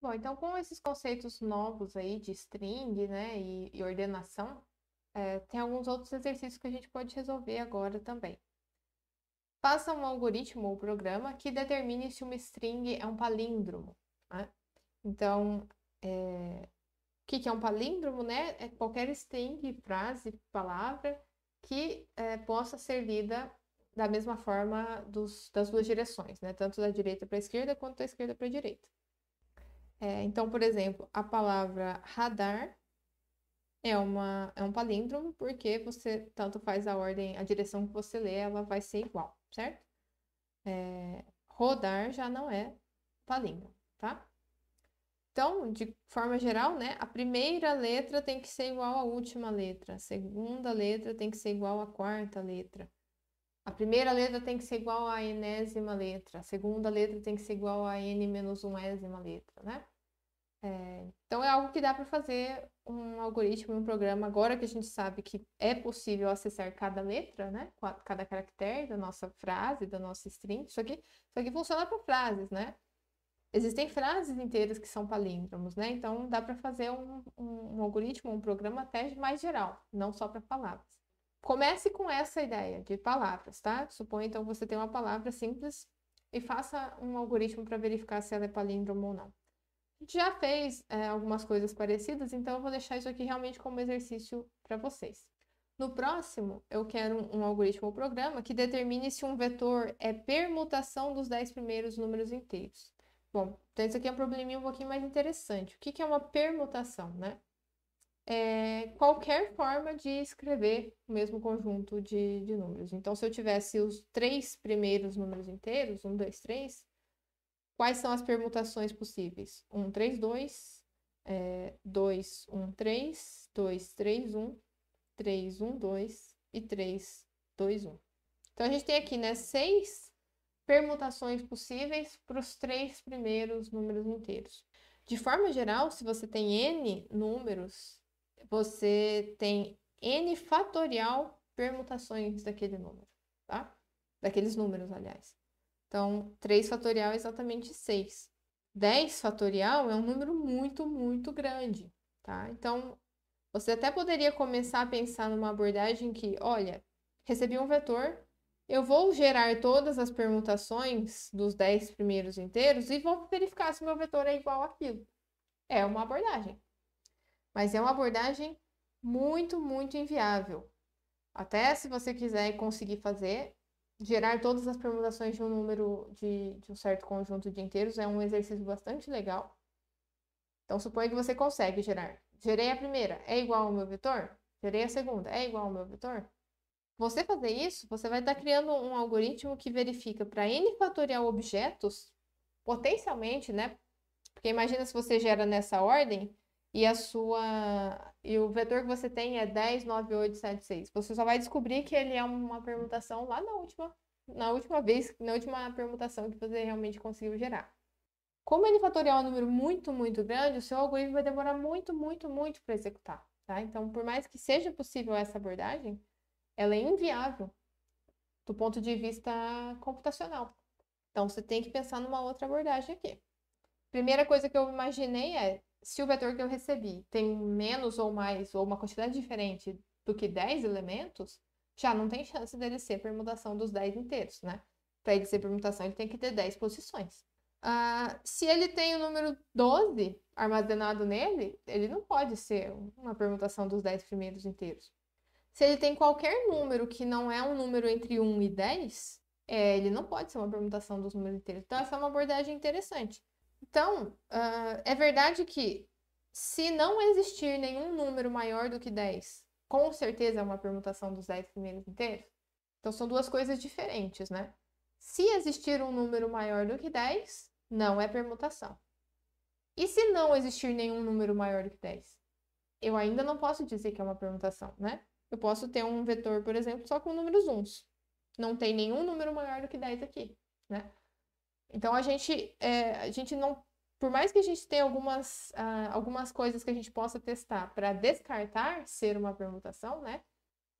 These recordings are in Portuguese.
Bom, então com esses conceitos novos aí de string, né, e, e ordenação, é, tem alguns outros exercícios que a gente pode resolver agora também. Faça um algoritmo ou programa que determine se uma string é um palíndromo. Né? Então, é, o que, que é um palíndromo, né? É qualquer string, frase, palavra que é, possa ser lida da mesma forma dos, das duas direções, né? Tanto da direita para a esquerda quanto da esquerda para a direita. É, então, por exemplo, a palavra radar é, uma, é um palíndromo, porque você tanto faz a ordem, a direção que você lê, ela vai ser igual, certo? É, rodar já não é palíndromo, tá? Então, de forma geral, né, a primeira letra tem que ser igual à última letra, a segunda letra tem que ser igual à quarta letra. A primeira letra tem que ser igual à enésima letra, a segunda letra tem que ser igual à n menos unésima letra, né? É, então é algo que dá para fazer um algoritmo, um programa, agora que a gente sabe que é possível acessar cada letra, né? Cada caractere da nossa frase, da nossa string. Isso aqui, isso aqui funciona para frases, né? Existem frases inteiras que são palíndromos, né? Então dá para fazer um, um, um algoritmo, um programa até mais geral, não só para palavras. Comece com essa ideia de palavras, tá? Suponha então que você tem uma palavra simples e faça um algoritmo para verificar se ela é palíndromo ou não já fez é, algumas coisas parecidas, então eu vou deixar isso aqui realmente como exercício para vocês. No próximo, eu quero um, um algoritmo ou programa que determine se um vetor é permutação dos 10 primeiros números inteiros. Bom, então isso aqui é um probleminha um pouquinho mais interessante. O que, que é uma permutação, né? É qualquer forma de escrever o mesmo conjunto de, de números. Então, se eu tivesse os três primeiros números inteiros, um, dois, três, Quais são as permutações possíveis? 1, 3, 2, é, 2, 1, 3, 2, 3, 1, 3, 1, 2 e 3, 2, 1. Então, a gente tem aqui, né, seis permutações possíveis para os três primeiros números inteiros. De forma geral, se você tem n números, você tem n fatorial permutações daquele número, tá? Daqueles números, aliás. Então, 3 fatorial é exatamente 6. 10 fatorial é um número muito, muito grande, tá? Então, você até poderia começar a pensar numa abordagem que, olha, recebi um vetor, eu vou gerar todas as permutações dos 10 primeiros inteiros e vou verificar se meu vetor é igual àquilo. É uma abordagem. Mas é uma abordagem muito, muito inviável. Até se você quiser conseguir fazer, gerar todas as permutações de um número de, de um certo conjunto de inteiros é um exercício bastante legal. Então, suponha que você consegue gerar. Gerei a primeira, é igual ao meu vetor? Gerei a segunda, é igual ao meu vetor? Você fazer isso, você vai estar criando um algoritmo que verifica para n fatorial objetos, potencialmente, né? Porque imagina se você gera nessa ordem, e a sua e o vetor que você tem é 10, 9, 8, 7, 6. Você só vai descobrir que ele é uma permutação lá na última, na última vez, na última permutação que você realmente conseguiu gerar. Como ele fatorial é um número muito, muito grande, o seu algoritmo vai demorar muito, muito, muito para executar, tá? Então, por mais que seja possível essa abordagem, ela é inviável do ponto de vista computacional. Então, você tem que pensar numa outra abordagem aqui. Primeira coisa que eu imaginei é se o vetor que eu recebi tem menos ou mais, ou uma quantidade diferente do que 10 elementos, já não tem chance dele ser permutação dos 10 inteiros, né? Para ele ser permutação, ele tem que ter 10 posições. Uh, se ele tem o número 12 armazenado nele, ele não pode ser uma permutação dos 10 primeiros inteiros. Se ele tem qualquer número que não é um número entre 1 e 10, é, ele não pode ser uma permutação dos números inteiros. Então, essa é uma abordagem interessante. Então, uh, é verdade que se não existir nenhum número maior do que 10, com certeza é uma permutação dos 10 primeiros inteiros. Então, são duas coisas diferentes, né? Se existir um número maior do que 10, não é permutação. E se não existir nenhum número maior do que 10? Eu ainda não posso dizer que é uma permutação, né? Eu posso ter um vetor, por exemplo, só com números uns. Não tem nenhum número maior do que 10 aqui, né? Então a gente, é, a gente não. Por mais que a gente tenha algumas, ah, algumas coisas que a gente possa testar para descartar ser uma permutação, né?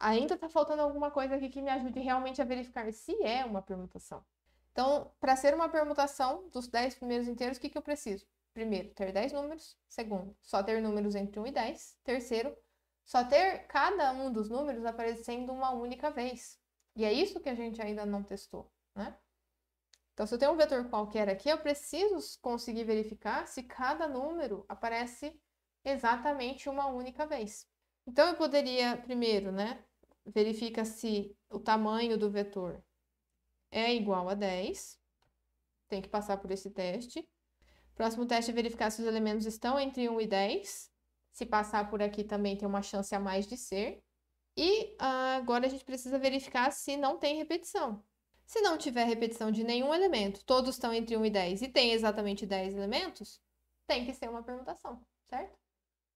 Ainda está faltando alguma coisa aqui que me ajude realmente a verificar se é uma permutação. Então, para ser uma permutação dos 10 primeiros inteiros, o que, que eu preciso? Primeiro, ter 10 números. Segundo, só ter números entre 1 e 10. Terceiro, só ter cada um dos números aparecendo uma única vez. E é isso que a gente ainda não testou, né? Então, se eu tenho um vetor qualquer aqui, eu preciso conseguir verificar se cada número aparece exatamente uma única vez. Então, eu poderia, primeiro, né, verifica se o tamanho do vetor é igual a 10. Tem que passar por esse teste. Próximo teste é verificar se os elementos estão entre 1 e 10. Se passar por aqui também tem uma chance a mais de ser. E ah, agora a gente precisa verificar se não tem repetição. Se não tiver repetição de nenhum elemento, todos estão entre 1 e 10 e tem exatamente 10 elementos, tem que ser uma permutação, certo?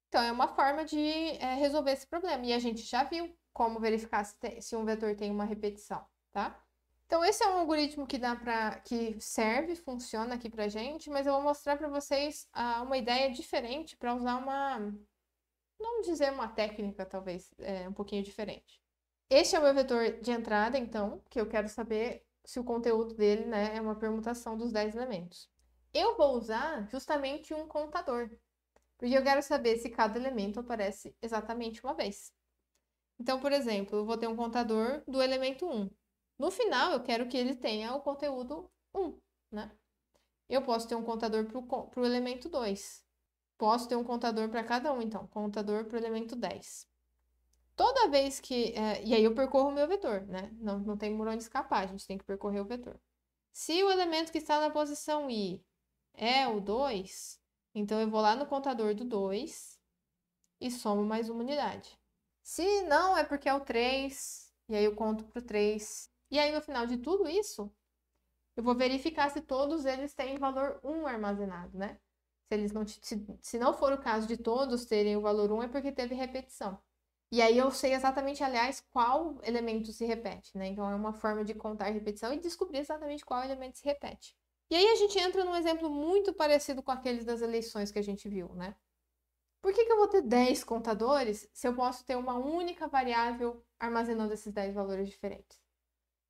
Então, é uma forma de é, resolver esse problema. E a gente já viu como verificar se, tem, se um vetor tem uma repetição, tá? Então, esse é um algoritmo que dá para que serve, funciona aqui pra gente, mas eu vou mostrar para vocês ah, uma ideia diferente para usar uma, não dizer uma técnica, talvez, é, um pouquinho diferente. Este é o meu vetor de entrada, então, que eu quero saber se o conteúdo dele né, é uma permutação dos 10 elementos. Eu vou usar justamente um contador, porque eu quero saber se cada elemento aparece exatamente uma vez. Então, por exemplo, eu vou ter um contador do elemento 1. No final, eu quero que ele tenha o conteúdo 1, né? Eu posso ter um contador para o elemento 2. Posso ter um contador para cada um, então. Contador para o elemento 10 toda vez que. É, e aí eu percorro o meu vetor, né? Não, não tem muro onde escapar, a gente tem que percorrer o vetor. Se o elemento que está na posição i é o 2, então eu vou lá no contador do 2 e somo mais uma unidade. Se não, é porque é o 3, e aí eu conto para o 3. E aí no final de tudo isso, eu vou verificar se todos eles têm valor 1 armazenado, né? Se, eles não, se, se não for o caso de todos terem o valor 1, é porque teve repetição. E aí eu sei exatamente, aliás, qual elemento se repete, né? Então é uma forma de contar repetição e descobrir exatamente qual elemento se repete. E aí a gente entra num exemplo muito parecido com aqueles das eleições que a gente viu, né? Por que, que eu vou ter 10 contadores se eu posso ter uma única variável armazenando esses 10 valores diferentes?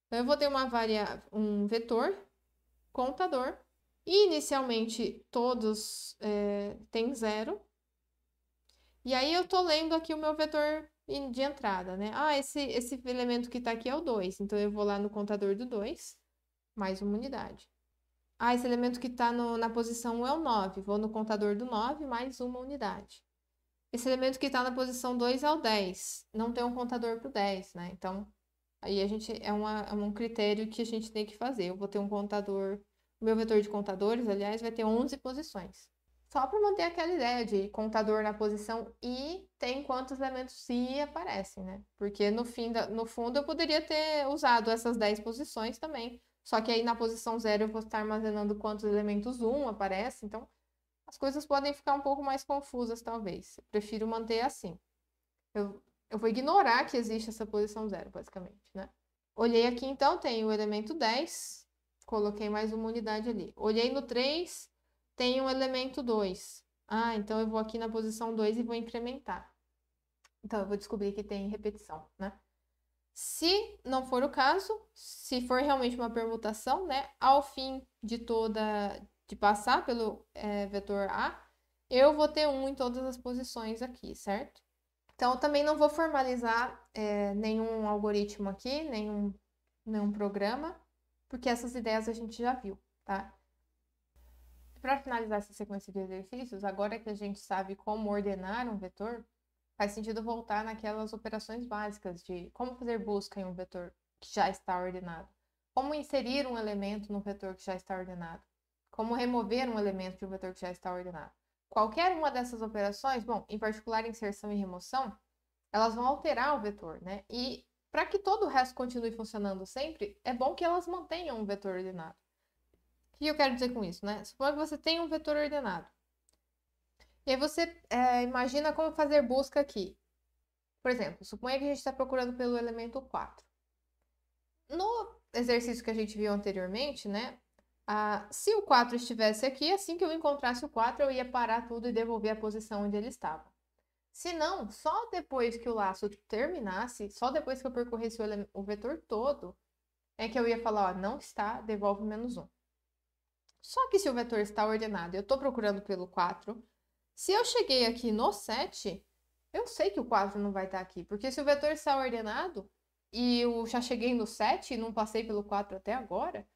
Então eu vou ter uma variável, um vetor, contador, e inicialmente todos é, têm zero. E aí eu estou lendo aqui o meu vetor de entrada, né? Ah, esse, esse elemento que tá aqui é o 2, então eu vou lá no contador do 2, mais uma unidade. Ah, esse elemento que está na posição 1 é o 9, vou no contador do 9, mais uma unidade. Esse elemento que tá na posição 2 é o 10, não tem um contador para o 10, né? Então, aí a gente, é, uma, é um critério que a gente tem que fazer. Eu vou ter um contador, o meu vetor de contadores, aliás, vai ter 11 posições só para manter aquela ideia de contador na posição e tem quantos elementos se aparecem, né? Porque no, fim da, no fundo eu poderia ter usado essas 10 posições também, só que aí na posição zero eu vou estar armazenando quantos elementos 1 aparece, então as coisas podem ficar um pouco mais confusas talvez. Eu prefiro manter assim. Eu, eu vou ignorar que existe essa posição zero, basicamente, né? Olhei aqui então, tem o elemento 10, coloquei mais uma unidade ali. Olhei no 3, tem um elemento 2. Ah, então eu vou aqui na posição 2 e vou incrementar. Então, eu vou descobrir que tem repetição, né? Se não for o caso, se for realmente uma permutação, né? Ao fim de toda, de passar pelo é, vetor A, eu vou ter 1 em todas as posições aqui, certo? Então, eu também não vou formalizar é, nenhum algoritmo aqui, nenhum, nenhum programa, porque essas ideias a gente já viu, tá? para finalizar essa sequência de exercícios, agora que a gente sabe como ordenar um vetor, faz sentido voltar naquelas operações básicas de como fazer busca em um vetor que já está ordenado, como inserir um elemento no vetor que já está ordenado, como remover um elemento de um vetor que já está ordenado. Qualquer uma dessas operações, bom, em particular inserção e remoção, elas vão alterar o vetor, né? E para que todo o resto continue funcionando sempre, é bom que elas mantenham um vetor ordenado que eu quero dizer com isso, né? Suponha que você tem um vetor ordenado. E aí você é, imagina como fazer busca aqui. Por exemplo, suponha que a gente está procurando pelo elemento 4. No exercício que a gente viu anteriormente, né? Ah, se o 4 estivesse aqui, assim que eu encontrasse o 4, eu ia parar tudo e devolver a posição onde ele estava. Se não, só depois que o laço terminasse, só depois que eu percorresse o, o vetor todo, é que eu ia falar, ó, não está, devolve menos um. Só que se o vetor está ordenado, eu estou procurando pelo 4. Se eu cheguei aqui no 7, eu sei que o 4 não vai estar tá aqui, porque se o vetor está ordenado e eu já cheguei no 7 e não passei pelo 4 até agora,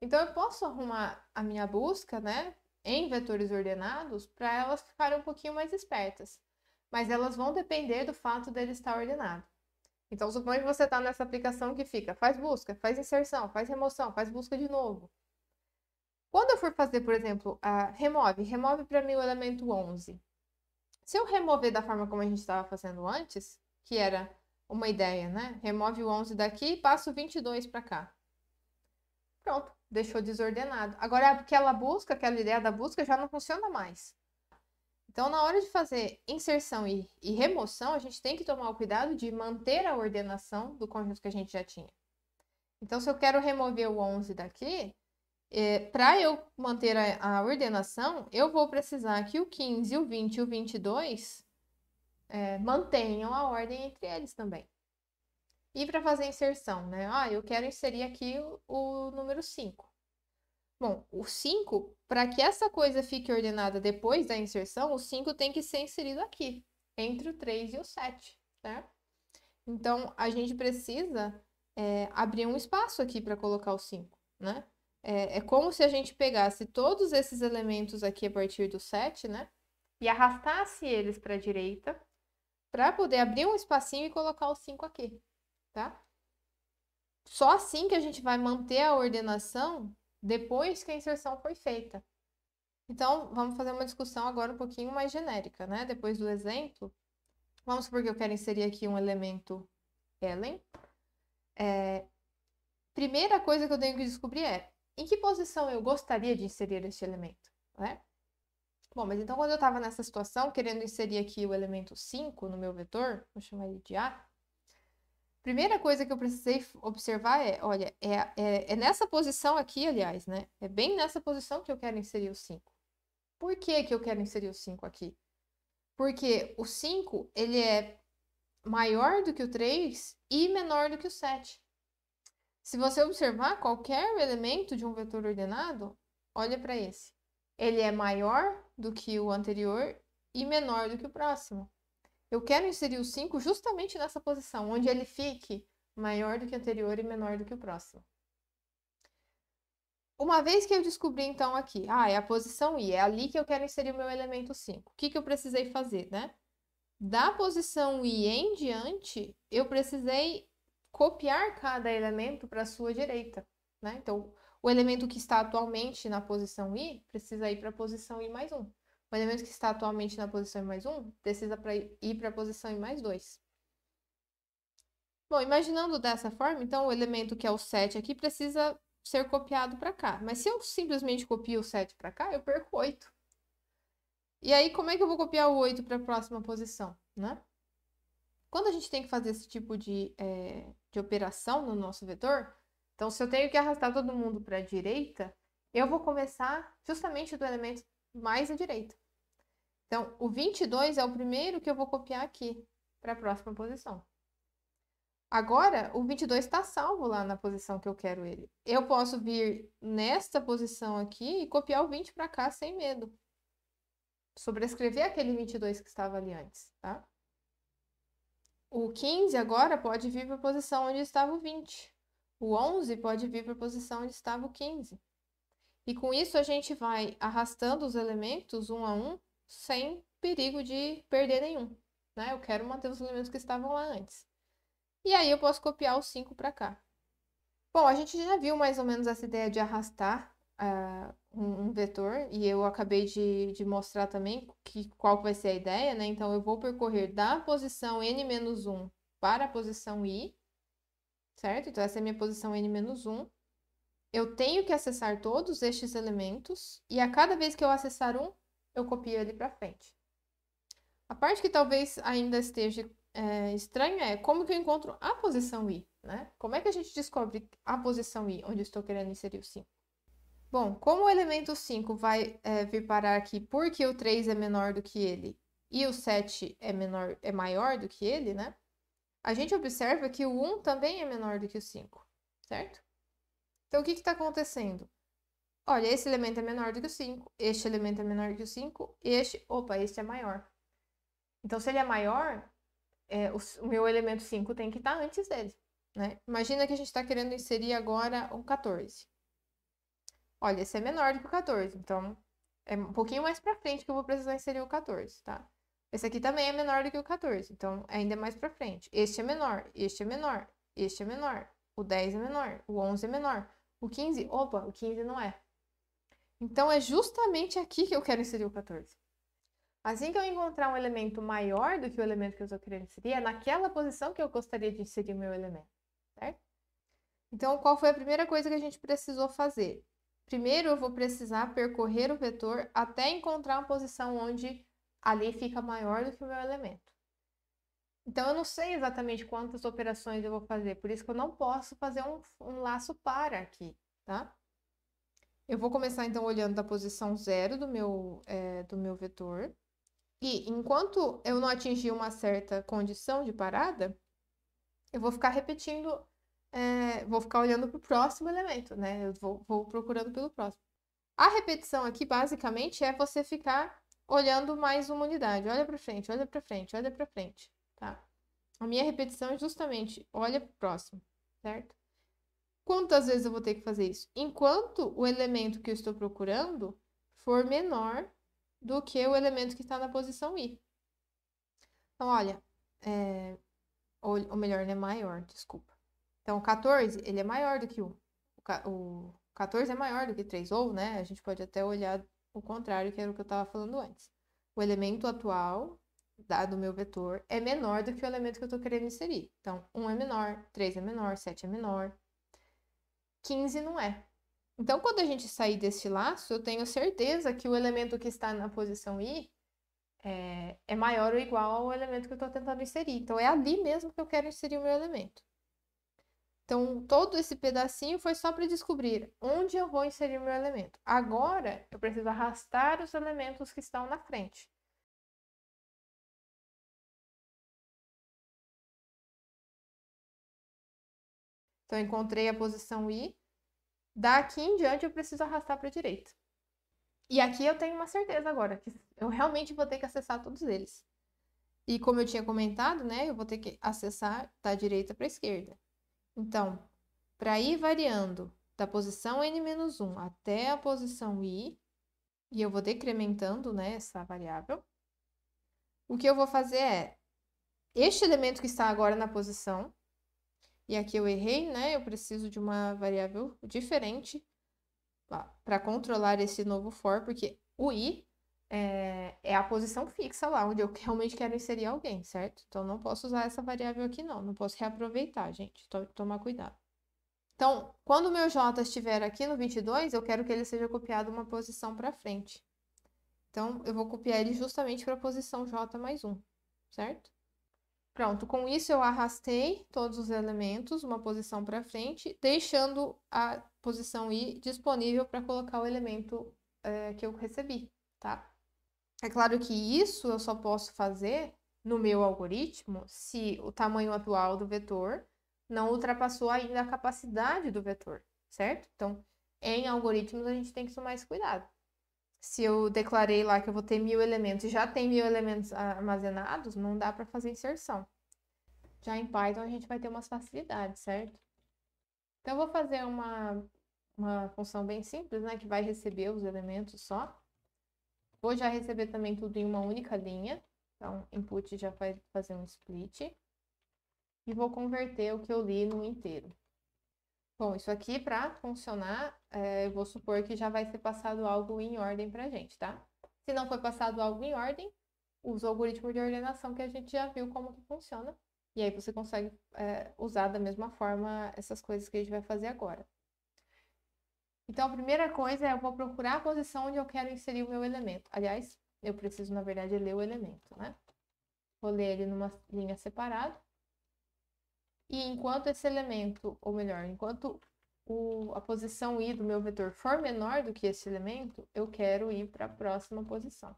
então eu posso arrumar a minha busca, né, em vetores ordenados para elas ficarem um pouquinho mais espertas. Mas elas vão depender do fato dele estar ordenado. Então, suponha que você está nessa aplicação que fica faz busca, faz inserção, faz remoção, faz busca de novo. Quando eu for fazer, por exemplo, a remove, remove para mim o elemento 11. Se eu remover da forma como a gente estava fazendo antes, que era uma ideia, né? Remove o 11 daqui e passo o 22 para cá. Pronto, deixou desordenado. Agora, aquela busca, aquela ideia da busca já não funciona mais. Então, na hora de fazer inserção e, e remoção, a gente tem que tomar o cuidado de manter a ordenação do conjunto que a gente já tinha. Então, se eu quero remover o 11 daqui, é, para eu manter a, a, ordenação, eu vou precisar que o 15, o 20 e o 22 é, mantenham a ordem entre eles também. E para fazer a inserção, né? Ah, eu quero inserir aqui o, o número 5. Bom, o 5, para que essa coisa fique ordenada depois da inserção, o 5 tem que ser inserido aqui, entre o 3 e o 7, né? Então, a gente precisa é, abrir um espaço aqui para colocar o 5, né? É, é, como se a gente pegasse todos esses elementos aqui a partir do 7, né? E arrastasse eles para a direita, para poder abrir um espacinho e colocar o 5 aqui, tá? Só assim que a gente vai manter a ordenação depois que a inserção foi feita. Então, vamos fazer uma discussão agora um pouquinho mais genérica, né? Depois do exemplo, vamos supor que eu quero inserir aqui um elemento Ellen. É... Primeira coisa que eu tenho que descobrir é em que posição eu gostaria de inserir este elemento, né? Bom, mas então quando eu estava nessa situação, querendo inserir aqui o elemento 5 no meu vetor, vou chamar ele de A, primeira coisa que eu precisei observar é, olha, é, é, é nessa posição aqui, aliás, né? É bem nessa posição que eu quero inserir o 5. Por que que eu quero inserir o 5 aqui? Porque o 5, ele é maior do que o 3 e menor do que o 7. Se você observar qualquer elemento de um vetor ordenado, olha para esse. Ele é maior do que o anterior e menor do que o próximo. Eu quero inserir o 5 justamente nessa posição, onde ele fique maior do que o anterior e menor do que o próximo. Uma vez que eu descobri, então, aqui, ah, é a posição i, é ali que eu quero inserir o meu elemento 5. O que, que eu precisei fazer, né? Da posição i em diante, eu precisei copiar cada elemento para a sua direita. Né? Então, o elemento que está atualmente na posição i precisa ir para a posição i mais 1. O elemento que está atualmente na posição i mais 1 precisa pra ir para a posição i mais 2. Bom, imaginando dessa forma, então o elemento que é o 7 aqui precisa ser copiado para cá. Mas se eu simplesmente copio o 7 para cá, eu perco 8. E aí, como é que eu vou copiar o 8 para a próxima posição, né? Quando a gente tem que fazer esse tipo de é, de operação no nosso vetor, então se eu tenho que arrastar todo mundo para a direita, eu vou começar justamente do elemento mais à direita. Então, o 22 é o primeiro que eu vou copiar aqui para a próxima posição. Agora, o 22 está salvo lá na posição que eu quero ele. Eu posso vir nesta posição aqui e copiar o 20 para cá sem medo. Sobrescrever aquele 22 que estava ali antes, tá? O 15 agora pode vir para a posição onde estava o 20. O 11 pode vir para a posição onde estava o 15. E com isso a gente vai arrastando os elementos um a um sem perigo de perder nenhum. Né? Eu quero manter os elementos que estavam lá antes. E aí eu posso copiar o 5 para cá. Bom, a gente já viu mais ou menos essa ideia de arrastar uh, um, vetor, e eu acabei de, de mostrar também que, qual vai ser a ideia, né? Então, eu vou percorrer da posição n-1 para a posição i, certo? Então, essa é a minha posição n-1. Eu tenho que acessar todos estes elementos, e a cada vez que eu acessar um, eu copio ele para frente. A parte que talvez ainda esteja é, estranha é como que eu encontro a posição i, né? Como é que a gente descobre a posição i, onde estou querendo inserir o 5? Bom, como o elemento 5 vai é, vir parar aqui porque o 3 é menor do que ele e o 7 é, menor, é maior do que ele, né? A gente observa que o 1 também é menor do que o 5, certo? Então, o que está acontecendo? Olha, esse elemento é menor do que o 5, este elemento é menor do que o 5, este... Opa, este é maior. Então, se ele é maior, é, o, o, meu elemento 5 tem que estar tá antes dele, né? Imagina que a gente está querendo inserir agora um 14. Olha, esse é menor do que o 14, então é um pouquinho mais para frente que eu vou precisar inserir o 14, tá? Esse aqui também é menor do que o 14, então ainda é mais para frente. Este é menor, este é menor, este é menor, o 10 é menor, o 11 é menor, o 15, opa, o 15 não é. Então é justamente aqui que eu quero inserir o 14. Assim que eu encontrar um elemento maior do que o elemento que eu estou querendo inserir, é naquela posição que eu gostaria de inserir o meu elemento, certo? Então, qual foi a primeira coisa que a gente precisou fazer? Primeiro, eu vou precisar percorrer o vetor até encontrar uma posição onde ali fica maior do que o meu elemento. Então, eu não sei exatamente quantas operações eu vou fazer, por isso que eu não posso fazer um, um laço para aqui, tá? Eu vou começar, então, olhando da posição zero do meu, é, do meu vetor. E enquanto eu não atingir uma certa condição de parada, eu vou ficar repetindo é, vou ficar olhando para o próximo elemento, né? Eu vou, vou procurando pelo próximo. A repetição aqui, basicamente, é você ficar olhando mais uma unidade. Olha para frente, olha para frente, olha para frente, tá? A minha repetição é justamente olha para o próximo, certo? Quantas vezes eu vou ter que fazer isso? Enquanto o elemento que eu estou procurando for menor do que o elemento que está na posição i. Então, olha, é... ou, ou melhor, né? Maior, desculpa. Então, 14, ele é maior do que 1. O, 14 é maior do que 3, ou, né, a gente pode até olhar o contrário, que era o que eu estava falando antes. O elemento atual do meu vetor é menor do que o elemento que eu estou querendo inserir. Então, 1 é menor, 3 é menor, 7 é menor, 15 não é. Então, quando a gente sair desse laço, eu tenho certeza que o elemento que está na posição i é, é maior ou igual ao elemento que eu estou tentando inserir. Então, é ali mesmo que eu quero inserir o meu elemento. Então, todo esse pedacinho foi só para descobrir onde eu vou inserir meu elemento. Agora, eu preciso arrastar os elementos que estão na frente. Então, encontrei a posição I. Daqui em diante, eu preciso arrastar para a direita. E aqui eu tenho uma certeza agora, que eu realmente vou ter que acessar todos eles. E como eu tinha comentado, né, eu vou ter que acessar da direita para a esquerda. Então, para ir variando da posição n-1 até a posição i, e eu vou decrementando né, essa variável, o que eu vou fazer é este elemento que está agora na posição, e aqui eu errei, né? Eu preciso de uma variável diferente para controlar esse novo for, porque o i é, é a posição fixa lá, onde eu realmente quero inserir alguém, certo? Então, não posso usar essa variável aqui, não. Não posso reaproveitar, gente. tomar cuidado. Então, quando o meu J estiver aqui no 22, eu quero que ele seja copiado uma posição para frente. Então, eu vou copiar ele justamente para a posição J mais 1, certo? Pronto, com isso eu arrastei todos os elementos uma posição para frente, deixando a posição I disponível para colocar o elemento é, que eu recebi, tá? É claro que isso eu só posso fazer no meu algoritmo se o tamanho atual do vetor não ultrapassou ainda a capacidade do vetor, certo? Então, em algoritmos a gente tem que tomar esse cuidado. Se eu declarei lá que eu vou ter mil elementos e já tem mil elementos armazenados, não dá para fazer inserção. Já em Python a gente vai ter umas facilidades, certo? Então, eu vou fazer uma, uma função bem simples, né? Que vai receber os elementos só. Vou já receber também tudo em uma única linha. Então, input já vai fazer um split. E vou converter o que eu li no inteiro. Bom, isso aqui para funcionar, é, eu vou supor que já vai ser passado algo em ordem para a gente, tá? Se não foi passado algo em ordem, usa o algoritmo de ordenação que a gente já viu como que funciona. E aí você consegue é, usar da mesma forma essas coisas que a gente vai fazer agora. Então, a primeira coisa é eu vou procurar a posição onde eu quero inserir o meu elemento. Aliás, eu preciso, na verdade, ler o elemento, né? Vou ler ele numa linha separada. E enquanto esse elemento, ou melhor, enquanto o, a posição i do meu vetor for menor do que esse elemento, eu quero ir para a próxima posição.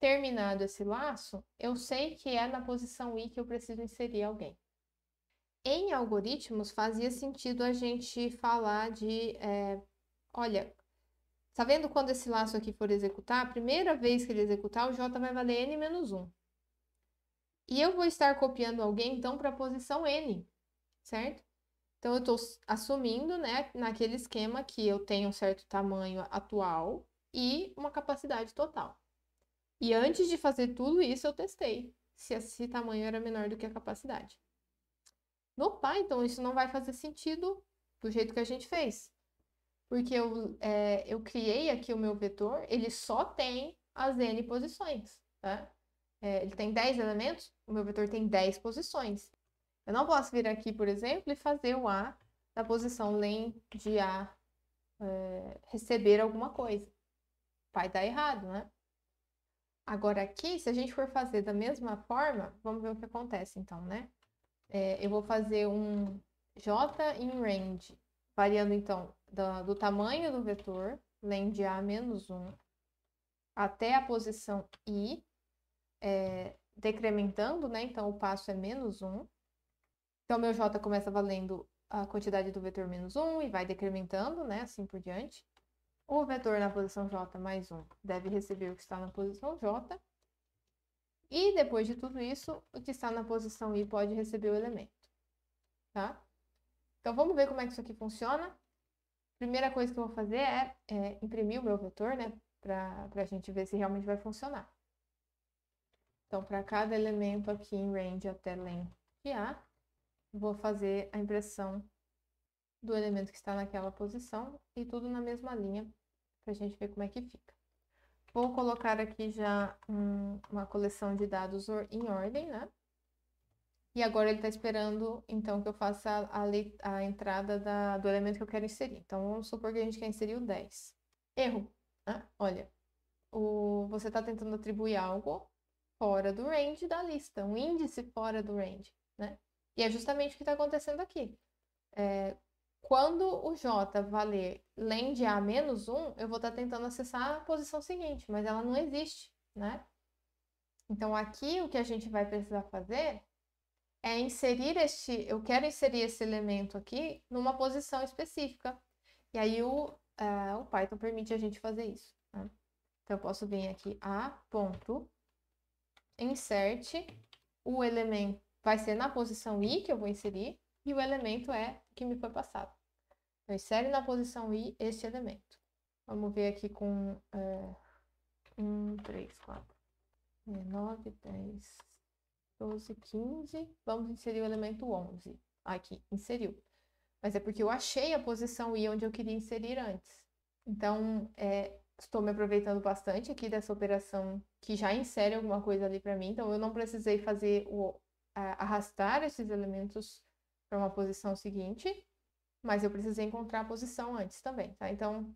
Terminado esse laço, eu sei que é na posição i que eu preciso inserir alguém. Em algoritmos, fazia sentido a gente falar de é, olha, tá vendo quando esse laço aqui for executar? A primeira vez que ele executar, o J vai valer N menos 1. E eu vou estar copiando alguém, então, para a posição N, certo? Então, eu estou assumindo, né, naquele esquema que eu tenho um certo tamanho atual e uma capacidade total. E antes de fazer tudo isso, eu testei se esse tamanho era menor do que a capacidade. No Python, isso não vai fazer sentido do jeito que a gente fez. Porque eu, é, eu criei aqui o meu vetor, ele só tem as n posições, tá? É, ele tem 10 elementos, o meu vetor tem 10 posições. Eu não posso vir aqui, por exemplo, e fazer o A na posição len de A é, receber alguma coisa. Vai dar errado, né? Agora aqui, se a gente for fazer da mesma forma, vamos ver o que acontece então, né? É, eu vou fazer um J em range, variando então do, do tamanho do vetor, lendo né, de A menos 1, até a posição I, é, decrementando, né? Então, o passo é menos 1. Então, meu J começa valendo a quantidade do vetor menos 1 e vai decrementando, né? Assim por diante. O vetor na posição J mais 1 deve receber o que está na posição J. E depois de tudo isso, o que está na posição I pode receber o elemento, tá? Então, vamos ver como é que isso aqui funciona primeira coisa que eu vou fazer é, é imprimir o meu vetor, né? Para a gente ver se realmente vai funcionar. Então, para cada elemento aqui em range até length que vou fazer a impressão do elemento que está naquela posição e tudo na mesma linha para a gente ver como é que fica. Vou colocar aqui já um, uma coleção de dados em ordem, né? E agora ele está esperando, então, que eu faça a, a entrada da, do elemento que eu quero inserir. Então, vamos supor que a gente quer inserir o 10. Erro. Ah, olha, o, você está tentando atribuir algo fora do range da lista, um índice fora do range, né? E é justamente o que está acontecendo aqui. É, quando o J valer len de A menos 1, eu vou estar tá tentando acessar a posição seguinte, mas ela não existe, né? Então, aqui o que a gente vai precisar fazer é inserir este, eu quero inserir esse elemento aqui numa posição específica. E aí o, uh, o Python permite a gente fazer isso. Né? Então eu posso vir aqui a ponto insert o elemento vai ser na posição i que eu vou inserir e o elemento é que me foi passado. Então insere na posição i este elemento. Vamos ver aqui com 1, 3, 4, 9, 10, 12, 15. Vamos inserir o elemento 11. Aqui, inseriu. Mas é porque eu achei a posição i onde eu queria inserir antes. Então, é, estou me aproveitando bastante aqui dessa operação que já insere alguma coisa ali para mim. Então, eu não precisei fazer o a, arrastar esses elementos para uma posição seguinte, mas eu precisei encontrar a posição antes também, tá? Então,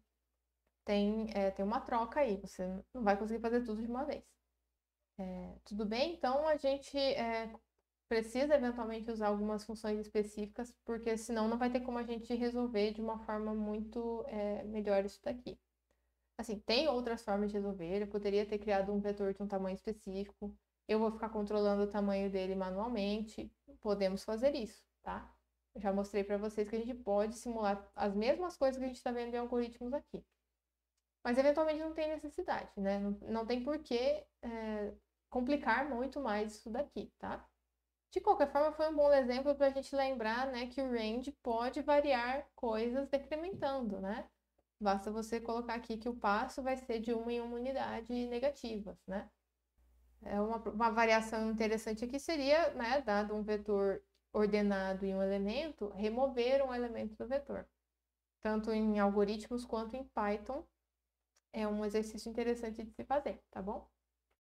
tem, é, tem uma troca aí, você não vai conseguir fazer tudo de uma vez. É, tudo bem? Então a gente é, precisa eventualmente usar algumas funções específicas, porque senão não vai ter como a gente resolver de uma forma muito é, melhor isso daqui. Assim, tem outras formas de resolver, eu poderia ter criado um vetor de um tamanho específico, eu vou ficar controlando o tamanho dele manualmente, podemos fazer isso, tá? Eu já mostrei para vocês que a gente pode simular as mesmas coisas que a gente está vendo em algoritmos aqui. Mas eventualmente não tem necessidade, né? Não, não tem porquê é, complicar muito mais isso daqui, tá? De qualquer forma, foi um bom exemplo para a gente lembrar né, que o range pode variar coisas decrementando, né? Basta você colocar aqui que o passo vai ser de uma em uma unidade negativas, né? É uma, uma variação interessante aqui seria, né, dado um vetor ordenado em um elemento, remover um elemento do vetor. Tanto em algoritmos quanto em Python, é um exercício interessante de se fazer, tá bom?